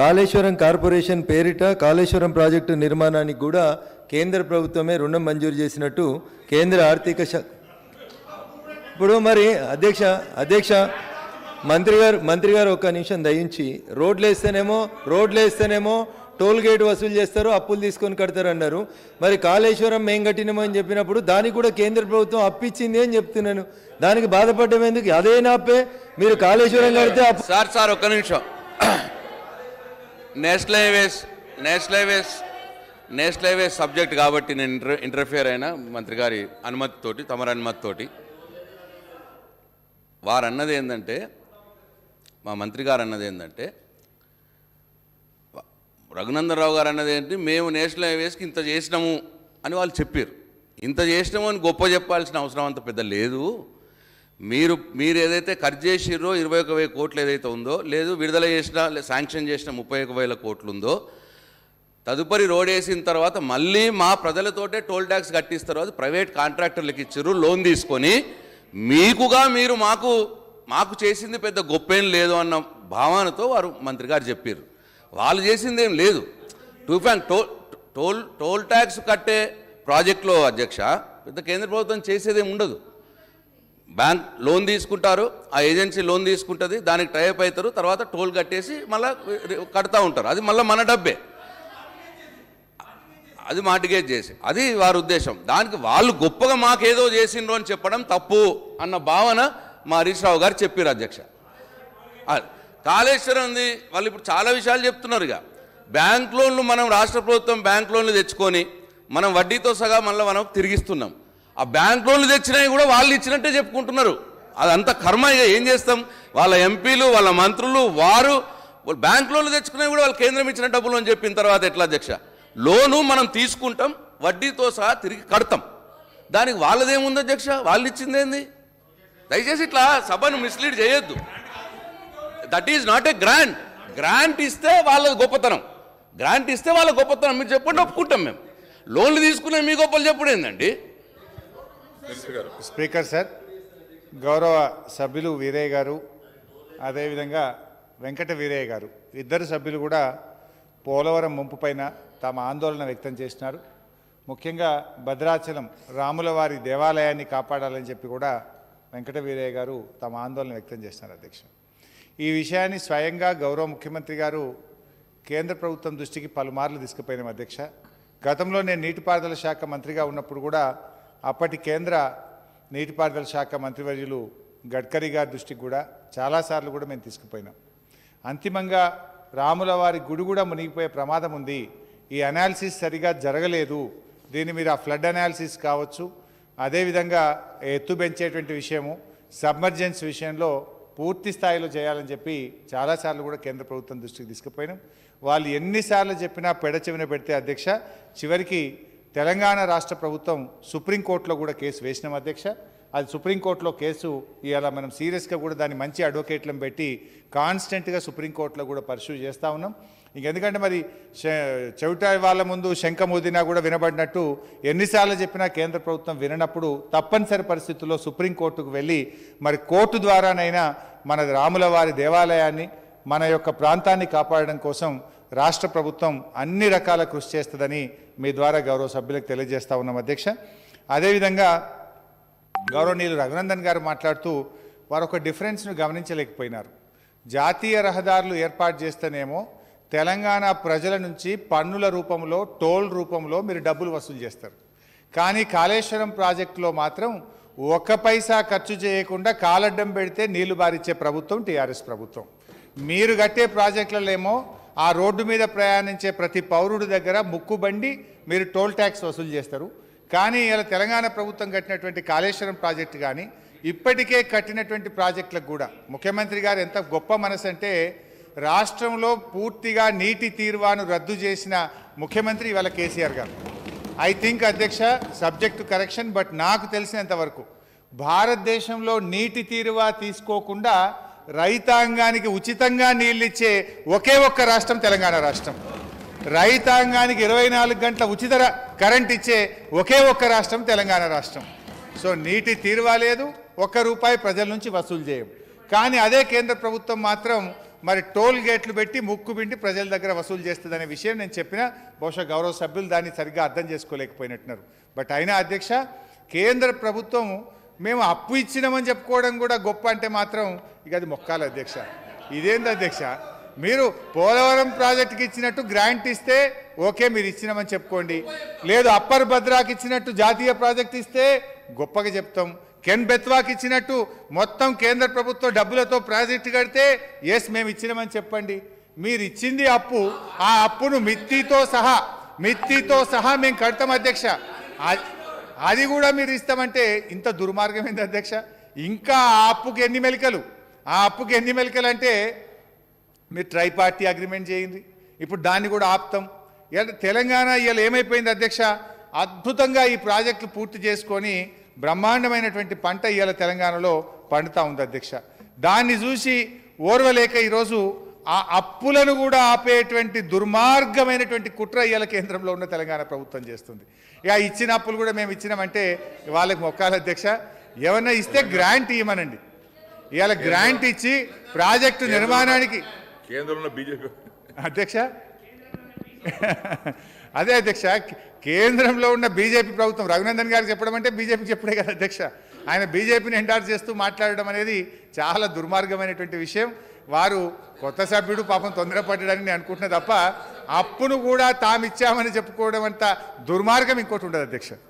Kaleshwaram corporation పేరిట Kaleshwaram project నిర్మాణానికి కూడా కేంద్ర ప్రభుత్వమే రుణం మంజూరు చేసినట్టు కేంద్ర ఆర్థిక శాఖ ఇప్పుడు మరి అధ్యక్ష అధ్యక్ష మంత్రి గారు మంత్రి గారు ఒక్క నిమిషం దయించి రోడ్లు వేస్తేనేమో రోడ్లు వేస్తేనేమో టోల్ గేట్ వసూలు చేస్తారు అప్పులు తీసుకొని కడతారు అన్నారు మరి కాళేశ్వరం మేం అని చెప్పినప్పుడు దానికి కూడా కేంద్ర ప్రభుత్వం అప్పిచ్చింది అని చెప్తున్నాను దానికి బాధపడడం ఎందుకు అదే నాపే మీరు కాళేశ్వరం కడితే సార్ సార్ ఒక్క నిమిషం national highways national highways national highways subject కాబట్టి నేను ఇంటర్ ఇంటర్ఫియర్ అయినా మంత్రి గారి అనుమతితోటి తమరి అనుమతితోటి వారు అన్నది ఏంటంటే మా మంత్రి గారు అన్నది ఏంటంటే రఘునందనరావు గారు అన్నది ఏంటి మేము నేషనల్ హైవేస్కి ఇంత చేసినాము అని వాళ్ళు చెప్పారు ఇంత చేసినాము అని గొప్ప చెప్పాల్సిన అవసరం అంత పెద్ద లేదు మీరు మీరు ఏదైతే కట్ చేసిర్రో ఇరవై ఒక వేల కోట్లు ఏదైతే ఉందో లేదు విడుదల చేసిన శాంక్షన్ చేసిన ముప్పై ఒక వేల కోట్లు ఉందో తదుపరి రోడ్ వేసిన తర్వాత మళ్ళీ మా ప్రజలతోటే టోల్ ట్యాక్స్ కట్టిన అది ప్రైవేట్ కాంట్రాక్టర్లకు ఇచ్చారు లోన్ తీసుకొని మీకుగా మీరు మాకు మాకు చేసింది పెద్ద గొప్పేం లేదు అన్న భావనతో వారు మంత్రి గారు చెప్పారు వాళ్ళు చేసింది ఏం లేదు టూ ఫ్యాన్ టోల్ టోల్ టోల్ ట్యాక్స్ కట్టే ప్రాజెక్టులో అధ్యక్ష పెద్ద కేంద్ర ప్రభుత్వం చేసేదేం ఉండదు బ్యాంక్ లోన్ తీసుకుంటారు ఆ ఏజెన్సీ లోన్ తీసుకుంటుంది దానికి టైప్ అవుతారు తర్వాత టోల్ కట్టేసి మళ్ళీ కడతా ఉంటారు అది మళ్ళీ మన డబ్బే అది మాటిగేజ్ చేసి అది వారి ఉద్దేశం దానికి వాళ్ళు గొప్పగా మాకేదో చేసిండ్రు అని చెప్పడం తప్పు అన్న భావన మా హరీష్ రావు గారు చెప్పారు అధ్యక్ష కాళేశ్వరం ఉంది వాళ్ళు ఇప్పుడు చాలా విషయాలు చెప్తున్నారు ఇక బ్యాంక్ లోన్లు మనం రాష్ట్ర ప్రభుత్వం బ్యాంక్ లోన్లు తెచ్చుకొని మనం వడ్డీతో సగా మళ్ళీ మనం తిరిగిస్తున్నాం ఆ బ్యాంక్ లోన్లు తెచ్చినవి కూడా వాళ్ళు ఇచ్చినట్టే చెప్పుకుంటున్నారు అదంత కర్మ ఏం చేస్తాం వాళ్ళ ఎంపీలు వాళ్ళ మంత్రులు వారు బ్యాంక్ లోన్లు తెచ్చుకున్నాయి కూడా వాళ్ళు కేంద్రం ఇచ్చిన డబ్బులు అని చెప్పిన తర్వాత ఎట్లా అధ్యక్ష లోను మనం తీసుకుంటాం వడ్డీతో సహా తిరిగి కడతాం దానికి వాళ్ళదేముంది అధ్యక్ష వాళ్ళు ఇచ్చిందేంది దయచేసి ఇట్లా సభను మిస్లీడ్ చేయొద్దు that is not a grant grant ఇస్తే వాళ్ళ గొప్పతనం గ్రాంట్ ఇస్తే వాళ్ళ గొప్పతనం మీరు చెప్పండి ఒప్పుకుంటాం మేము లోన్లు తీసుకునే మీ గొప్పలు చెప్పుడు ఏంటండి స్పీకర్ సార్ గౌరవ సభ్యులు వీరయ్య గారు అదేవిధంగా వెంకట వీరయ్య గారు ఇద్దరు సభ్యులు కూడా పోలవరం ముంపు పైన తమ ఆందోళన వ్యక్తం చేసినారు ముఖ్యంగా భద్రాచలం రాములవారి దేవాలయాన్ని కాపాడాలని చెప్పి కూడా వెంకట వీరయ్య గారు తమ ఆందోళన వ్యక్తం చేస్తున్నారు అధ్యక్ష ఈ విషయాన్ని స్వయంగా గౌరవ ముఖ్యమంత్రి గారు కేంద్ర ప్రభుత్వం దృష్టికి పలుమార్లు తీసుకుపోయినాం అధ్యక్ష గతంలో నేను నీటిపారుదల శాఖ మంత్రిగా ఉన్నప్పుడు కూడా అప్పటి కేంద్ర నీటిపారుదల శాఖ మంత్రివర్యులు గడ్కరీ గారి దృష్టికి కూడా చాలాసార్లు కూడా మేము తీసుకుపోయినాం అంతిమంగా రాముల వారి గుడి కూడా మునిగిపోయే ప్రమాదం ఉంది ఈ అనాలిసిస్ సరిగా జరగలేదు దీని మీద ఆ ఫ్లడ్ అనాలిసిస్ కావచ్చు అదేవిధంగా ఎత్తు పెంచేటువంటి విషయము సబ్మర్జెన్స్ విషయంలో పూర్తి స్థాయిలో చేయాలని చెప్పి చాలాసార్లు కూడా కేంద్ర ప్రభుత్వం దృష్టికి తీసుకుపోయినాం వాళ్ళు ఎన్నిసార్లు చెప్పినా పెడ చెవిన పెడితే అధ్యక్ష చివరికి తెలంగాణ రాష్ట్ర ప్రభుత్వం సుప్రీంకోర్టులో కూడా కేసు వేసినాం అధ్యక్ష అది సుప్రీంకోర్టులో కేసు ఇవాళ మనం సీరియస్గా కూడా దాన్ని మంచి అడ్వకేట్లను పెట్టి కాన్స్టెంట్గా సుప్రీంకోర్టులో కూడా పర్సూ చేస్తూ ఉన్నాం ఇంకెందుకంటే మరి చెవిట వాళ్ళ ముందు శంఖ మోదినా కూడా వినబడినట్టు ఎన్నిసార్లు చెప్పినా కేంద్ర ప్రభుత్వం విననప్పుడు తప్పనిసరి పరిస్థితుల్లో సుప్రీంకోర్టుకు వెళ్ళి మరి కోర్టు ద్వారానైనా మన రాముల వారి దేవాలయాన్ని మన యొక్క ప్రాంతాన్ని కాపాడడం కోసం రాష్ట్ర ప్రభుత్వం అన్ని రకాల కృషి చేస్తుందని మీ ద్వారా గౌరవ సభ్యులకు తెలియజేస్తా ఉన్నాం అధ్యక్ష అదేవిధంగా గౌరవనీయులు రఘునందన్ గారు మాట్లాడుతూ వారు ఒక డిఫరెన్స్ను గమనించలేకపోయినారు జాతీయ రహదారులు ఏర్పాటు చేస్తేనేమో తెలంగాణ ప్రజల నుంచి పన్నుల రూపంలో టోల్ రూపంలో మీరు డబ్బులు వసూలు చేస్తారు కానీ కాళేశ్వరం ప్రాజెక్టులో మాత్రం ఒక పైసా ఖర్చు చేయకుండా కాలడ్డం పెడితే నీళ్లు బారిచ్చే ప్రభుత్వం టీఆర్ఎస్ ప్రభుత్వం మీరు కట్టే ప్రాజెక్టులలేమో ఆ రోడ్డు మీద ప్రయాణించే ప్రతి పౌరుడి దగ్గర ముక్కుబండి మీరు టోల్ ట్యాక్స్ వసూలు చేస్తారు కానీ ఇలా తెలంగాణ ప్రభుత్వం కట్టినటువంటి కాళేశ్వరం ప్రాజెక్టు కానీ ఇప్పటికే కట్టినటువంటి ప్రాజెక్టులకు కూడా ముఖ్యమంత్రి గారు ఎంత గొప్ప మనసు అంటే రాష్ట్రంలో పూర్తిగా నీటి తీర్వాను రద్దు చేసిన ముఖ్యమంత్రి ఇవాళ కేసీఆర్ గారు ఐ థింక్ అధ్యక్ష సబ్జెక్టు కరెక్షన్ బట్ నాకు తెలిసినంతవరకు భారతదేశంలో నీటి తీరువా తీసుకోకుండా రైతాంగానికి ఉచితంగా నీళ్ళిచ్చే ఒకే ఒక్క రాష్ట్రం తెలంగాణ రాష్ట్రం రైతాంగానికి ఇరవై నాలుగు గంటల ఉచిత కరెంట్ ఇచ్చే ఒకే ఒక్క రాష్ట్రం తెలంగాణ రాష్ట్రం సో నీటి తీరువాలేదు ఒక్క రూపాయి ప్రజల నుంచి వసూలు చేయం కానీ అదే కేంద్ర ప్రభుత్వం మాత్రం మరి టోల్ గేట్లు పెట్టి ముక్కు పిండి ప్రజల దగ్గర వసూలు చేస్తుందనే విషయం నేను చెప్పిన బహుశా గౌరవ సభ్యులు దాన్ని సరిగ్గా అర్థం చేసుకోలేకపోయినట్టున్నారు బట్ అయినా అధ్యక్ష కేంద్ర ప్రభుత్వం మేము అప్పు ఇచ్చినామని చెప్పుకోవడం కూడా గొప్ప అంటే మాత్రం ఇక అది మొక్కాలి అధ్యక్ష ఇదేంది అధ్యక్ష మీరు పోలవరం ప్రాజెక్టుకి ఇచ్చినట్టు గ్రాంట్ ఇస్తే ఓకే మీరు ఇచ్చినామని చెప్పుకోండి లేదు అప్పర్ భద్రాకి ఇచ్చినట్టు జాతీయ ప్రాజెక్ట్ ఇస్తే గొప్పగా చెప్తాం కెన్ బెత్వాకి ఇచ్చినట్టు మొత్తం కేంద్ర ప్రభుత్వ డబ్బులతో ప్రాజెక్టు కడితే ఎస్ మేము ఇచ్చినామని చెప్పండి మీరు ఇచ్చింది అప్పు ఆ అప్పును మిత్తితో సహా మిత్తితో సహా మేము కడతాం అధ్యక్ష అది కూడా మీరు ఇస్తామంటే ఇంత దుర్మార్గం ఏంది అధ్యక్ష ఇంకా ఆ అప్పుకి ఎన్ని మెలికలు ఆ అప్పుకి ఎన్ని మెలికలు అంటే మీరు ట్రై పార్టీ అగ్రిమెంట్ చేయండి ఇప్పుడు దాన్ని కూడా ఆప్తాం తెలంగాణ ఇవాళ ఏమైపోయింది అధ్యక్ష అద్భుతంగా ఈ ప్రాజెక్టులు పూర్తి చేసుకొని బ్రహ్మాండమైనటువంటి పంట ఇవాళ తెలంగాణలో పండుతూ ఉంది అధ్యక్ష దాన్ని చూసి ఓర్వలేక ఈరోజు ఆ అప్పులను కూడా ఆపేటువంటి దుర్మార్గమైనటువంటి కుట్ర ఇయ్యాల కేంద్రంలో ఉన్న తెలంగాణ ప్రభుత్వం చేస్తుంది ఇక ఇచ్చిన అప్పులు కూడా మేము ఇచ్చినామంటే వాళ్ళకి మొక్కాల అధ్యక్ష ఏమన్నా ఇస్తే గ్రాంట్ ఇవ్వమనండి ఇవాళ గ్రాంట్ ఇచ్చి ప్రాజెక్టు నిర్మాణానికి కేంద్రంలో బీజేపీ అధ్యక్ష అదే అధ్యక్ష కేంద్రంలో ఉన్న బీజేపీ ప్రభుత్వం రఘునందన్ గారు చెప్పడం అంటే బీజేపీకి చెప్పడే కదా అధ్యక్ష ఆయన బీజేపీని ఎండార్ చేస్తూ మాట్లాడడం అనేది చాలా దుర్మార్గమైనటువంటి విషయం వారు కొత్త సభ్యుడు పాపం తొందరపడ్డాడని నేను అనుకుంటున్నా తప్ప అప్పును కూడా తామిచ్చామని చెప్పుకోవడం అంత దుర్మార్గం ఇంకోటి ఉండదు అధ్యక్ష